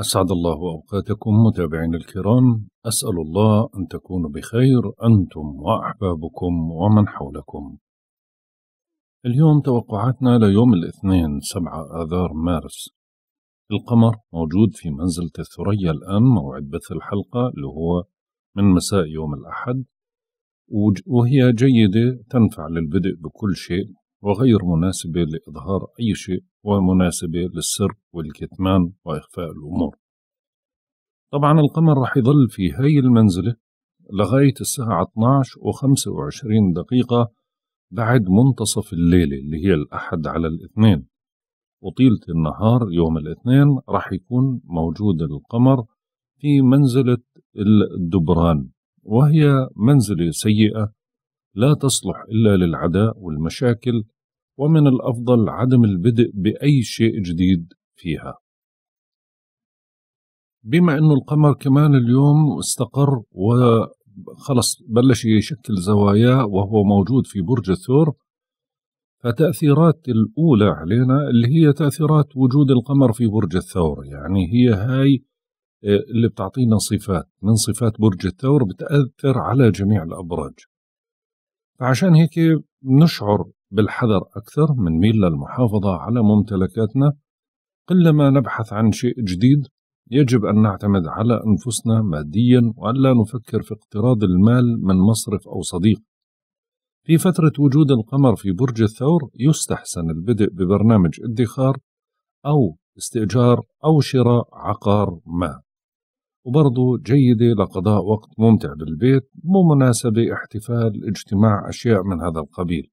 أسعد الله أوقاتكم متابعينا الكرام أسأل الله أن تكونوا بخير أنتم وأحبابكم ومن حولكم اليوم توقعاتنا ليوم الاثنين 7 آذار مارس القمر موجود في منزلة الثريا الآن موعد بث الحلقة اللي هو من مساء يوم الأحد وهي جيدة تنفع للبدء بكل شيء وغير مناسبة لإظهار أي شيء ومناسبة للسر والكتمان وإخفاء الأمور طبعا القمر رح يظل في هاي المنزلة لغاية الساعة 12 و25 دقيقة بعد منتصف الليلة اللي هي الأحد على الاثنين وطيلة النهار يوم الاثنين رح يكون موجود القمر في منزلة الدبران وهي منزلة سيئة لا تصلح إلا للعداء والمشاكل ومن الأفضل عدم البدء بأي شيء جديد فيها بما أنه القمر كمان اليوم استقر وخلص بلش يشكل زوايا وهو موجود في برج الثور فتأثيرات الأولى علينا اللي هي تأثيرات وجود القمر في برج الثور يعني هي هاي آه، اللي بتعطينا صفات من صفات برج الثور بتأثر على جميع الأبراج فعشان هيك نشعر بالحذر أكثر من ميل للمحافظة على ممتلكاتنا قلما نبحث عن شيء جديد يجب أن نعتمد على أنفسنا ماديا وألا نفكر في اقتراض المال من مصرف أو صديق في فترة وجود القمر في برج الثور يستحسن البدء ببرنامج ادخار أو استئجار أو شراء عقار ما وبرضه جيدة لقضاء وقت ممتع بالبيت مو مناسبة احتفال اجتماع أشياء من هذا القبيل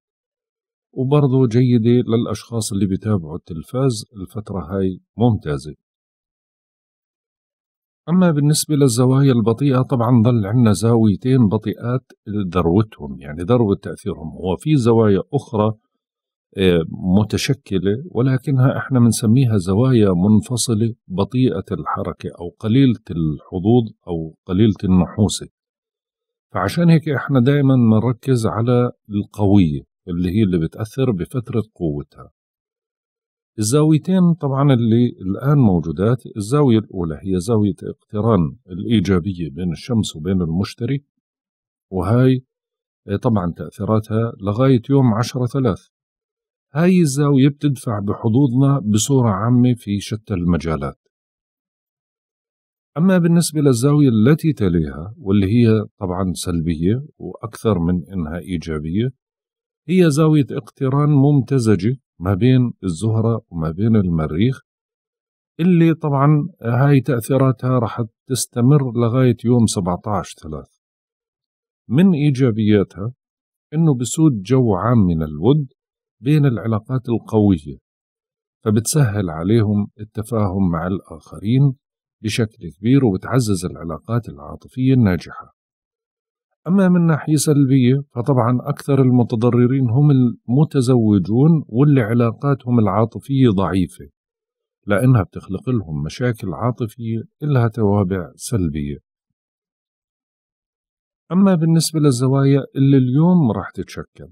وبرضه جيدة للأشخاص اللي بيتابعوا التلفاز الفترة هاي ممتازة أما بالنسبة للزوايا البطيئة طبعا ظل عندنا زاويتين بطيئات ذروتهم يعني ذروة تأثيرهم هو في زوايا أخرى آه، متشكلة ولكنها احنا بنسميها زوايا منفصلة بطيئة الحركة أو قليلة الحظوظ أو قليلة النحوسة فعشان هيك احنا دائما بنركز على القوية اللي هي اللي بتأثر بفترة قوتها الزاويتين طبعا اللي الآن موجودات الزاوية الأولى هي زاوية اقتران الإيجابية بين الشمس وبين المشتري وهاي آه، طبعا تأثيراتها لغاية يوم عشرة ثلاث هاي الزاوية بتدفع بحظوظنا بصورة عامة في شتى المجالات أما بالنسبة للزاوية التي تليها واللي هي طبعا سلبية وأكثر من إنها إيجابية هي زاوية اقتران ممتزجة ما بين الزهرة وما بين المريخ اللي طبعا هاي تأثيراتها رح تستمر لغاية يوم 17 ثلاث من إيجابياتها أنه بسود جو عام من الود بين العلاقات القوية فبتسهل عليهم التفاهم مع الآخرين بشكل كبير وبتعزز العلاقات العاطفية الناجحة أما من ناحية سلبية فطبعا أكثر المتضررين هم المتزوجون واللي علاقاتهم العاطفية ضعيفة لأنها بتخلق لهم مشاكل عاطفية إلها توابع سلبية أما بالنسبة للزوايا اللي اليوم راح تتشكل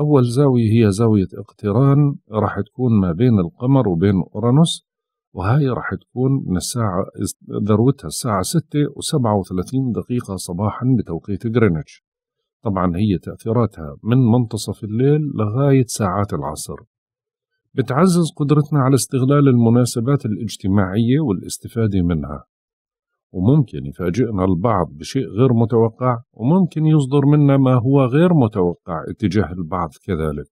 أول زاوية هي زاوية اقتران راح تكون ما بين القمر وبين أورانوس وهاي راح تكون من الساعة ذروتها الساعة 6 و37 دقيقة صباحا بتوقيت غرينتش طبعا هي تأثيراتها من منتصف الليل لغاية ساعات العصر بتعزز قدرتنا على استغلال المناسبات الاجتماعية والاستفادة منها وممكن يفاجئنا البعض بشيء غير متوقع وممكن يصدر منا ما هو غير متوقع اتجاه البعض كذلك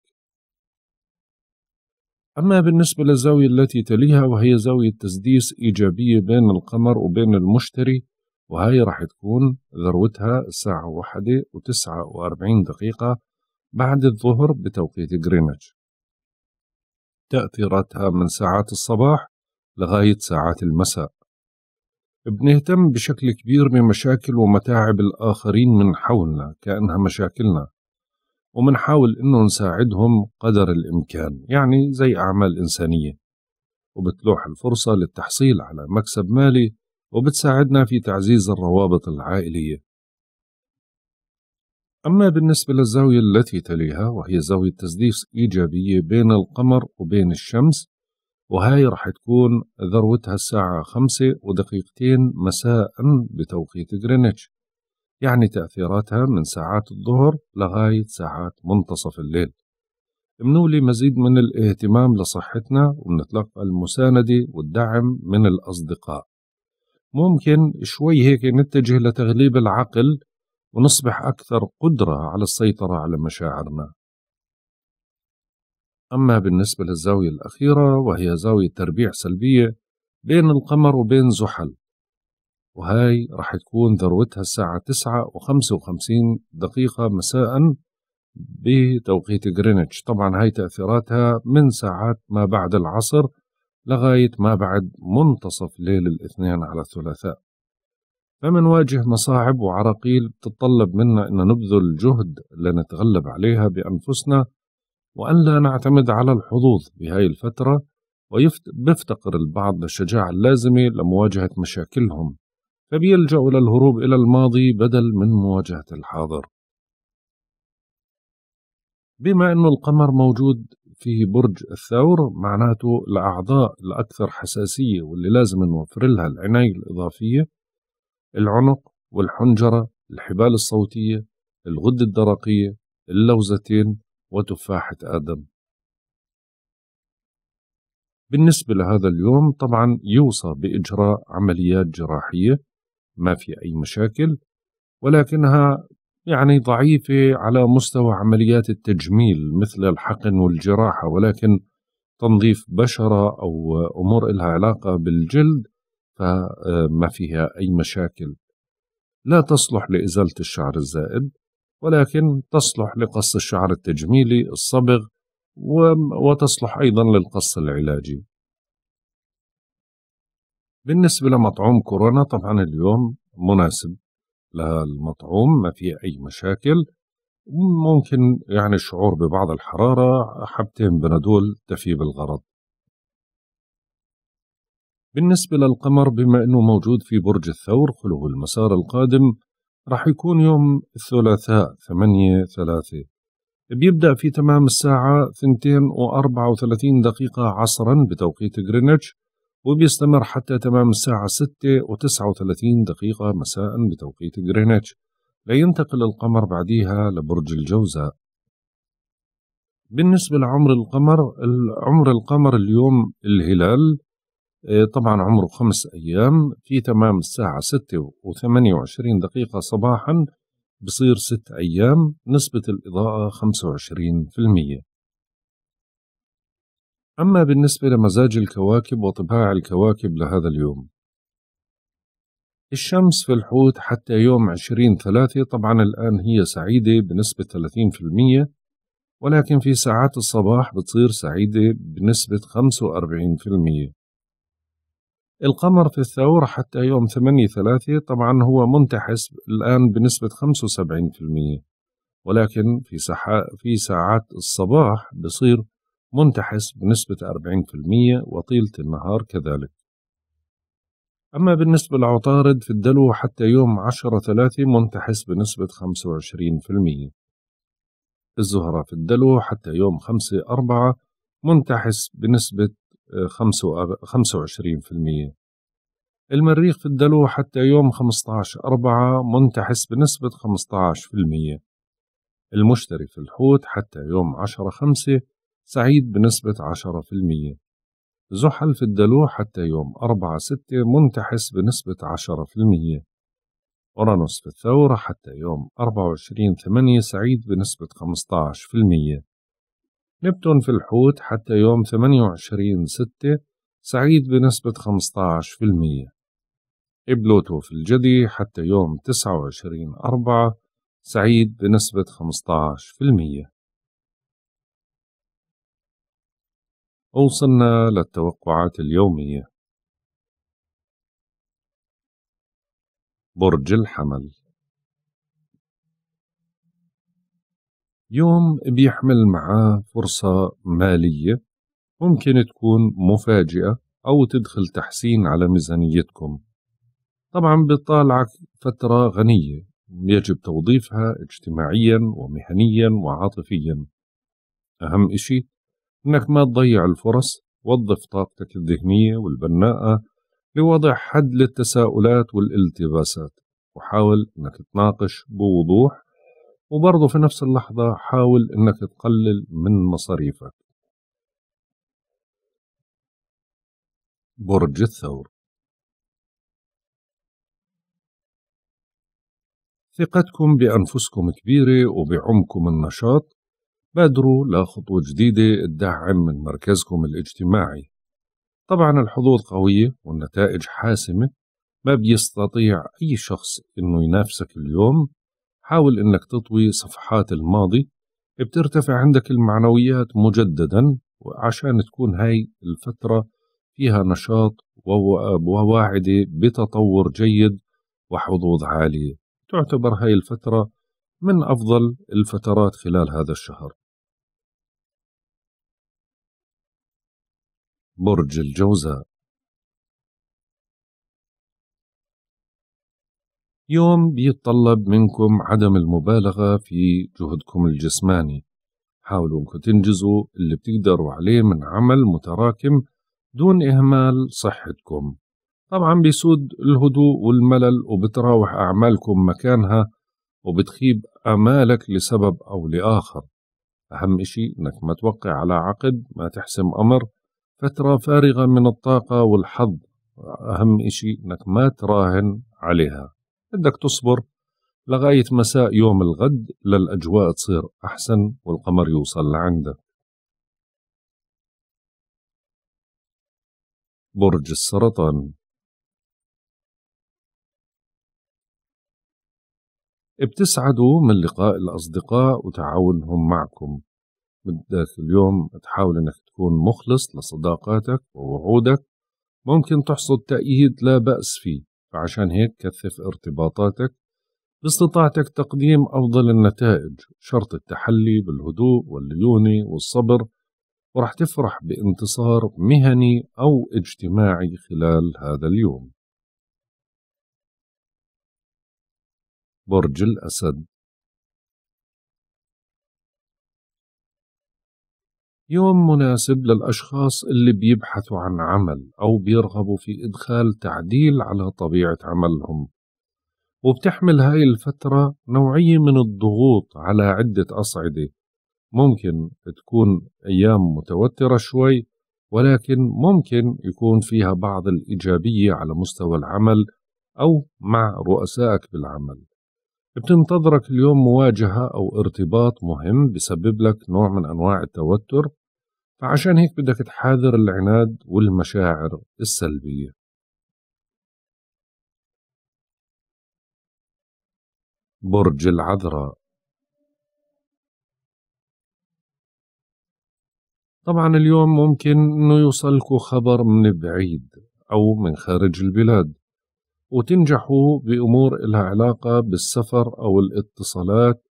أما بالنسبة للزاوية التي تليها وهي زاوية تسديس إيجابية بين القمر وبين المشتري وهي راح تكون ذروتها الساعة واحدة وتسعة وأربعين دقيقة بعد الظهر بتوقيت غرينتش تأثيراتها من ساعات الصباح لغاية ساعات المساء بنهتم بشكل كبير بمشاكل ومتاعب الآخرين من حولنا كأنها مشاكلنا ومنحاول إنه نساعدهم قدر الإمكان يعني زي أعمال إنسانية وبتلوح الفرصة للتحصيل على مكسب مالي وبتساعدنا في تعزيز الروابط العائلية أما بالنسبة للزاوية التي تليها وهي زاوية تسديس إيجابية بين القمر وبين الشمس وهاي رح تكون ذروتها الساعة خمسة ودقيقتين مساء بتوقيت غرينتش يعني تأثيراتها من ساعات الظهر لغاية ساعات منتصف الليل بنولي مزيد من الاهتمام لصحتنا وبنتلقى المساندة والدعم من الأصدقاء ممكن شوي هيك نتجه لتغليب العقل ونصبح أكثر قدرة على السيطرة على مشاعرنا أما بالنسبة للزاوية الأخيرة وهي زاوية تربيع سلبية بين القمر وبين زحل وهاي راح تكون ذروتها الساعة تسعة وخمسة وخمسين دقيقة مساء بتوقيت غرينتش طبعا هاي تأثيراتها من ساعات ما بعد العصر لغاية ما بعد منتصف ليل الاثنين على الثلاثاء فمنواجه مصاعب وعراقيل بتطلب منا أن نبذل جهد لنتغلب عليها بأنفسنا وأن لا نعتمد على الحظوظ بهاي الفترة ويفتقر البعض للشجاعة اللازمة لمواجهة مشاكلهم فبيلجأ إلى الهروب إلى الماضي بدل من مواجهة الحاضر بما أن القمر موجود في برج الثور معناته الأعضاء الأكثر حساسية واللي لازم نوفر لها العناية الإضافية العنق والحنجرة الحبال الصوتية الغدة الدرقية اللوزتين وتفاحة آدم بالنسبة لهذا اليوم طبعا يوصى بإجراء عمليات جراحية ما في أي مشاكل ولكنها يعني ضعيفة على مستوى عمليات التجميل مثل الحقن والجراحة ولكن تنظيف بشرة أو أمور لها علاقة بالجلد فما آه، فيها أي مشاكل لا تصلح لإزالة الشعر الزائد ولكن تصلح لقص الشعر التجميلي الصبغ وتصلح أيضا للقص العلاجي بالنسبة لمطعوم كورونا طبعا اليوم مناسب للمطعوم ما في أي مشاكل ممكن يعني الشعور ببعض الحرارة حبتين بنادول تفي بالغرض بالنسبة للقمر بما أنه موجود في برج الثور خلوه المسار القادم راح يكون يوم الثلاثاء ثمانية ثلاثة بيبدأ في تمام الساعة ثنتين وأربعة وثلاثين دقيقة عصرا بتوقيت غرينتش وبيستمر حتى تمام الساعة 6 و39 دقيقة مساء بتوقيت غرينتش لينتقل القمر بعديها لبرج الجوزاء بالنسبة لعمر القمر عمر القمر اليوم الهلال آه، طبعا عمره خمس أيام في تمام الساعة ستة وثمانية وعشرين دقيقة صباحا بصير ست أيام نسبة الإضاءة خمسة وعشرين في المية أما بالنسبة لمزاج الكواكب وطباع الكواكب لهذا اليوم الشمس في الحوت حتى يوم 20 ثلاثة طبعا الآن هي سعيدة بنسبة 30% ولكن في ساعات الصباح بتصير سعيدة بنسبة 45% القمر في الثور حتى يوم 8 ثلاثة طبعا هو منتحس الآن بنسبة 75% ولكن في, في ساعات الصباح بصير منتحس بنسبة 40% وطيلة النهار كذلك أما بالنسبة للعطارد في الدلو حتى يوم 10 3 منتحس بنسبة 25% الزهرة في الدلو حتى يوم 5 4 منتحس بنسبة 25% آه، المريخ في الدلو حتى يوم 15 4 منتحس بنسبة 15% المشتري في الحوت حتى يوم 10 5 سعيد بنسبة 10% زحل في الدلو حتى يوم 4-6 منتحس بنسبة 10% أورانوس في الثورة حتى يوم 24-8 سعيد بنسبة 15% نبتون في الحوت حتى يوم 28-6 سعيد بنسبة 15% إبلوتو في الجدي حتى يوم 29 أربعة سعيد بنسبة 15% وصلنا للتوقعات اليومية برج الحمل يوم بيحمل معاه فرصة مالية ممكن تكون مفاجئة أو تدخل تحسين على ميزانيتكم طبعا بتطالعك فترة غنية يجب توظيفها اجتماعيا ومهنيا وعاطفيا أهم إشي إنك ما تضيع الفرص وظف طاقتك الذهنية والبناءة لوضع حد للتساؤلات والالتباسات وحاول إنك تناقش بوضوح وبرضه في نفس اللحظة حاول إنك تقلل من مصاريفك برج الثور ثقتكم بأنفسكم كبيرة وبعمكم النشاط بادروا لخطوة جديدة تدعم من مركزكم الاجتماعي طبعا الحظوظ قوية والنتائج حاسمة ما بيستطيع أي شخص إنه ينافسك اليوم حاول إنك تطوي صفحات الماضي بترتفع عندك المعنويات مجددا عشان تكون هاي الفترة فيها نشاط وواعدة بتطور جيد وحظوظ عالية تعتبر هاي الفترة من أفضل الفترات خلال هذا الشهر برج الجوزاء يوم بيتطلب منكم عدم المبالغة في جهدكم الجسماني حاولوا انكم تنجزوا اللي بتقدروا عليه من عمل متراكم دون إهمال صحتكم طبعا بيسود الهدوء والملل وبتراوح أعمالكم مكانها وبتخيب أمالك لسبب أو لآخر أهم إشي إنك ما توقع على عقد ما تحسم أمر فترة فارغة من الطاقة والحظ أهم إشي إنك ما تراهن عليها بدك تصبر لغاية مساء يوم الغد للأجواء تصير أحسن والقمر يوصل لعندك برج السرطان بتسعدوا من لقاء الأصدقاء وتعاونهم معكم بدك اليوم تحاول انك تكون مخلص لصداقاتك ووعودك ممكن تحصد تأييد لا بأس فيه فعشان هيك كثف ارتباطاتك باستطاعتك تقديم أفضل النتائج شرط التحلي بالهدوء والليونة والصبر ورح تفرح بانتصار مهني أو اجتماعي خلال هذا اليوم برج الأسد يوم مناسب للأشخاص اللي بيبحثوا عن عمل أو بيرغبوا في إدخال تعديل على طبيعة عملهم وبتحمل هاي الفترة نوعية من الضغوط على عدة أصعدة ممكن تكون أيام متوترة شوي ولكن ممكن يكون فيها بعض الإيجابية على مستوى العمل أو مع رؤسائك بالعمل بتنتظرك اليوم مواجهة أو ارتباط مهم بسبب لك نوع من أنواع التوتر فعشان هيك بدك تحاذر العناد والمشاعر السلبية برج العذراء طبعا اليوم ممكن انه يوصلكوا خبر من بعيد او من خارج البلاد وتنجحوا بأمور إلها علاقة بالسفر أو الاتصالات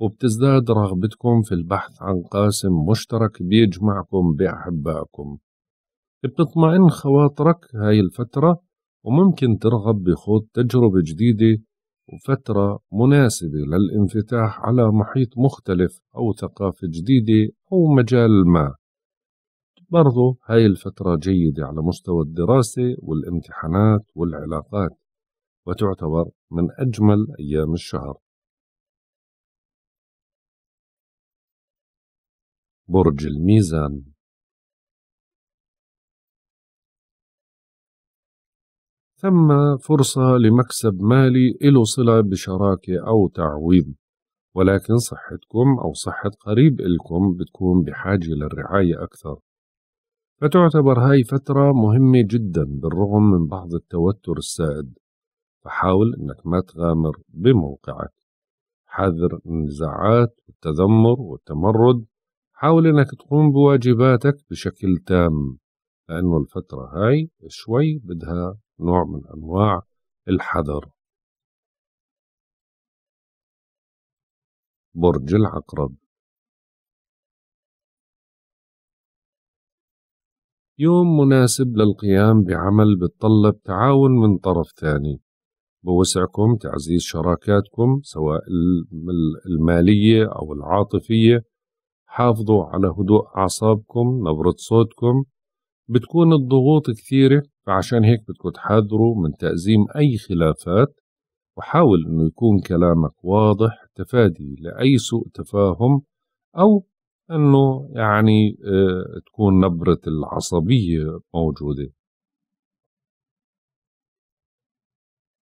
وبتزداد رغبتكم في البحث عن قاسم مشترك بيجمعكم بأحبائكم بتطمئن خواطرك هاي الفترة وممكن ترغب بخوض تجربة جديدة وفترة مناسبة للانفتاح على محيط مختلف أو ثقافة جديدة أو مجال ما برضو هاي الفترة جيدة على مستوى الدراسة والامتحانات والعلاقات وتعتبر من أجمل أيام الشهر برج الميزان ثم فرصة لمكسب مالي إلو صلة بشراكة أو تعويض ولكن صحتكم أو صحة قريب إلكم بتكون بحاجة للرعاية أكثر فتعتبر هاي فترة مهمة جدا بالرغم من بعض التوتر السائد فحاول انك ما تغامر بموقعك حذر النزاعات والتذمر والتمرد حاول انك تقوم بواجباتك بشكل تام لانه الفترة هاي شوي بدها نوع من انواع الحذر برج العقرب يوم مناسب للقيام بعمل بتطلب تعاون من طرف ثاني بوسعكم تعزيز شراكاتكم سواء المالية أو العاطفية حافظوا على هدوء أعصابكم نبرة صوتكم بتكون الضغوط كثيرة فعشان هيك بدكم تحذروا من تأزيم أي خلافات وحاول أنه يكون كلامك واضح تفادي لأي سوء تفاهم أو انه يعني آه، تكون نبرة العصبية موجودة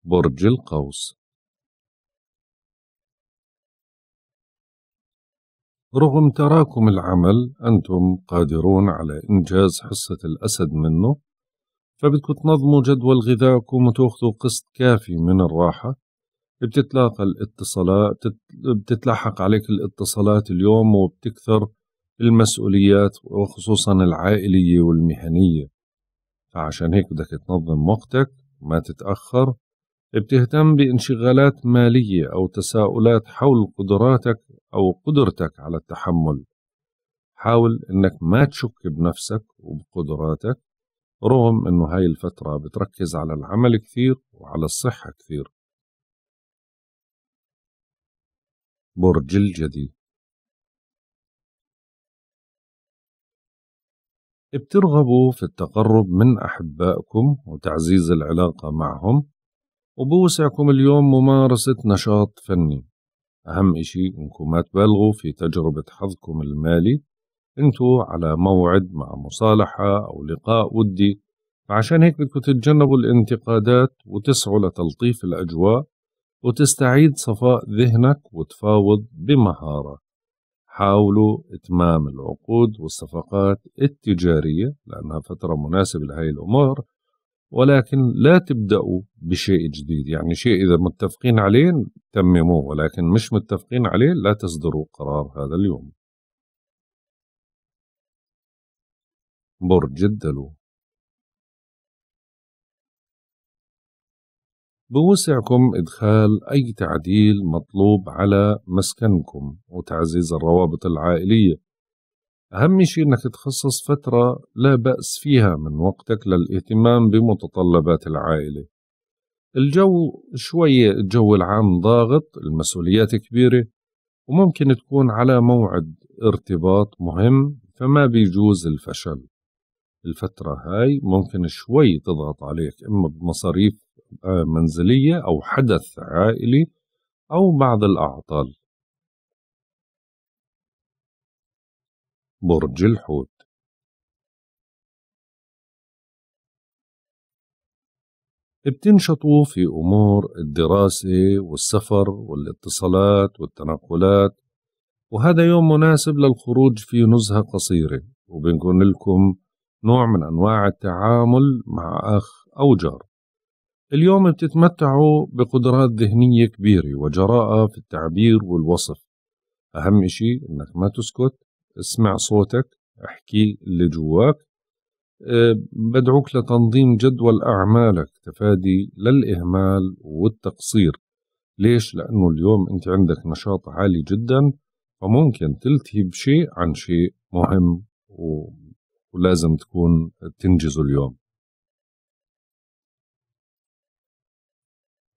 برج القوس رغم تراكم العمل أنتم قادرون على إنجاز حصة الأسد منه فبدكم تنظموا جدول غذائكم وتاخذوا قسط كافي من الراحة بتتلاقى الاتصالات بتتلاحق عليك الاتصالات اليوم وبتكثر المسؤوليات وخصوصا العائلية والمهنية فعشان هيك بدك تنظم وقتك ما تتأخر بتهتم بانشغالات مالية أو تساؤلات حول قدراتك أو قدرتك على التحمل حاول إنك ما تشك بنفسك وبقدراتك رغم إنه هاي الفترة بتركز على العمل كثير وعلى الصحة كثير برج الجدي بترغبوا في التقرب من أحبائكم وتعزيز العلاقة معهم وبوسعكم اليوم ممارسة نشاط فني أهم إشي إنكم ما تبالغوا في تجربة حظكم المالي انتوا على موعد مع مصالحة أو لقاء ودي فعشان هيك بدكم تتجنبوا الانتقادات وتسعوا لتلطيف الأجواء وتستعيد صفاء ذهنك وتفاوض بمهارة حاولوا إتمام العقود والصفقات التجارية لأنها فترة مناسبة لهي الأمور ولكن لا تبدأوا بشيء جديد يعني شيء إذا متفقين عليه تمموه ولكن مش متفقين عليه لا تصدروا قرار هذا اليوم برج الدلو بوسعكم إدخال أي تعديل مطلوب على مسكنكم وتعزيز الروابط العائلية أهم شيء أنك تخصص فترة لا بأس فيها من وقتك للاهتمام بمتطلبات العائلة الجو شوي الجو العام ضاغط المسؤوليات كبيرة وممكن تكون على موعد ارتباط مهم فما بيجوز الفشل الفترة هاي ممكن شوي تضغط عليك إما بمصاريف منزلية أو حدث عائلي أو بعض الأعطال برج الحوت بتنشطوا في أمور الدراسة والسفر والاتصالات والتنقلات وهذا يوم مناسب للخروج في نزهة قصيرة وبنكون لكم نوع من أنواع التعامل مع أخ أو جار اليوم بتتمتعوا بقدرات ذهنية كبيرة وجراءة في التعبير والوصف أهم إشي إنك ما تسكت اسمع صوتك احكي اللي جواك أه بدعوك لتنظيم جدول أعمالك تفادي للإهمال والتقصير ليش؟ لأنه اليوم أنت عندك نشاط عالي جدا فممكن تلتهي بشيء عن شيء مهم ولازم تكون تنجزه اليوم